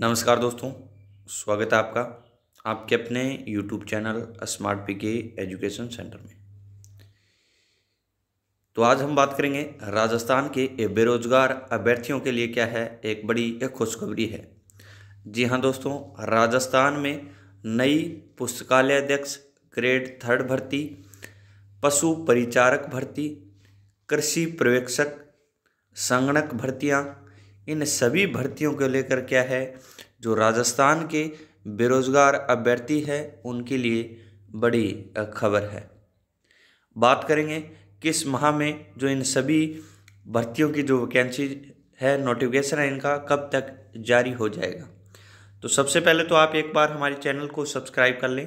नमस्कार दोस्तों स्वागत है आपका आपके अपने YouTube channel smart P K education centre में तो आज हम बात करेंगे राजस्थान के बेरोजगार अभ्यर्थियों के लिए क्या है एक बड़ी एक खुशखबरी है जी हाँ दोस्तों राजस्थान में नई पुस्तकालय अध्यक्ष ग्रेड थर्ड भर्ती पशु परिचारक भर्ती कृषि पर्यवेक्षक संगणक भर्तियाँ इन सभी भर्तियों को लेकर क्या है जो राजस्थान के बेरोज़गार अभ्यर्थी हैं उनके लिए बड़ी खबर है बात करेंगे किस माह में जो इन सभी भर्तियों की जो वैकेंसी है नोटिफिकेशन है इनका कब तक जारी हो जाएगा तो सबसे पहले तो आप एक बार हमारे चैनल को सब्सक्राइब कर लें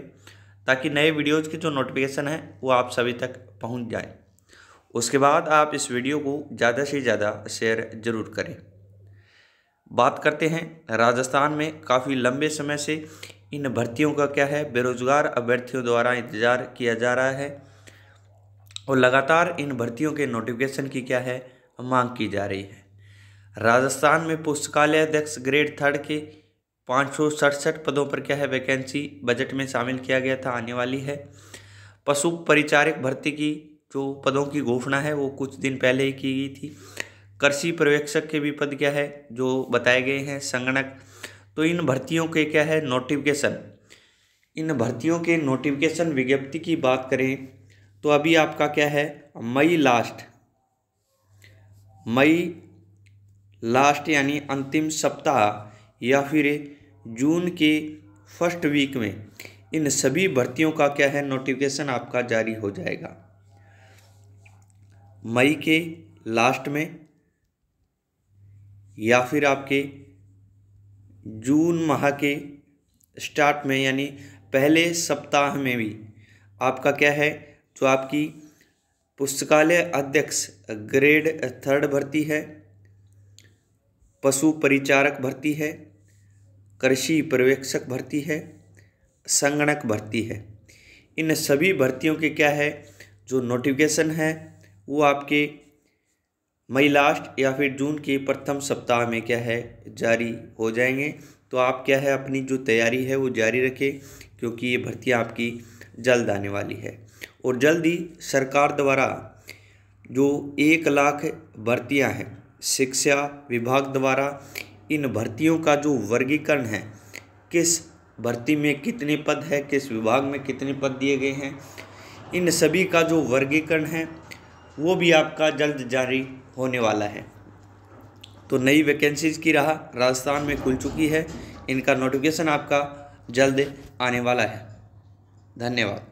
ताकि नए वीडियोज़ की जो नोटिफिकेशन है वो आप सभी तक पहुंच जाए उसके बाद आप इस वीडियो को ज़्यादा से ज़्यादा शेयर ज़रूर करें बात करते हैं राजस्थान में काफ़ी लंबे समय से इन भर्तियों का क्या है बेरोजगार अभ्यर्थियों द्वारा इंतजार किया जा रहा है और लगातार इन भर्तियों के नोटिफिकेशन की क्या है मांग की जा रही है राजस्थान में पुस्तकालय अध्यक्ष ग्रेड थर्ड के पाँच सौ सड़सठ पदों पर क्या है वैकेंसी बजट में शामिल किया गया था आने वाली है पशु परिचारिक भर्ती की जो पदों की घोषणा है वो कुछ दिन पहले ही की गई थी कृषि पर्यवेक्षक के भी पद क्या है जो बताए गए हैं संगणक तो इन भर्तियों के क्या है नोटिफिकेशन इन भर्तियों के नोटिफिकेशन विज्ञप्ति की बात करें तो अभी आपका क्या है मई लास्ट मई लास्ट यानी अंतिम सप्ताह या फिर जून के फर्स्ट वीक में इन सभी भर्तियों का क्या है नोटिफिकेशन आपका जारी हो जाएगा मई के लास्ट में या फिर आपके जून माह के स्टार्ट में यानी पहले सप्ताह में भी आपका क्या है जो तो आपकी पुस्तकालय अध्यक्ष ग्रेड थर्ड भर्ती है पशु परिचारक भर्ती है कृषि पर्यवेक्षक भर्ती है संगणक भर्ती है इन सभी भर्तियों के क्या है जो नोटिफिकेशन है वो आपके मई लास्ट या फिर जून के प्रथम सप्ताह में क्या है जारी हो जाएंगे तो आप क्या है अपनी जो तैयारी है वो जारी रखें क्योंकि ये भर्तियाँ आपकी जल्द आने वाली है और जल्द ही सरकार द्वारा जो एक लाख भर्तियां हैं शिक्षा विभाग द्वारा इन भर्तियों का जो वर्गीकरण है किस भर्ती में कितने पद है किस विभाग में कितने पद दिए गए हैं इन सभी का जो वर्गीकरण है वो भी आपका जल्द जारी होने वाला है तो नई वैकेंसीज की राह राजस्थान में खुल चुकी है इनका नोटिफिकेशन आपका जल्द आने वाला है धन्यवाद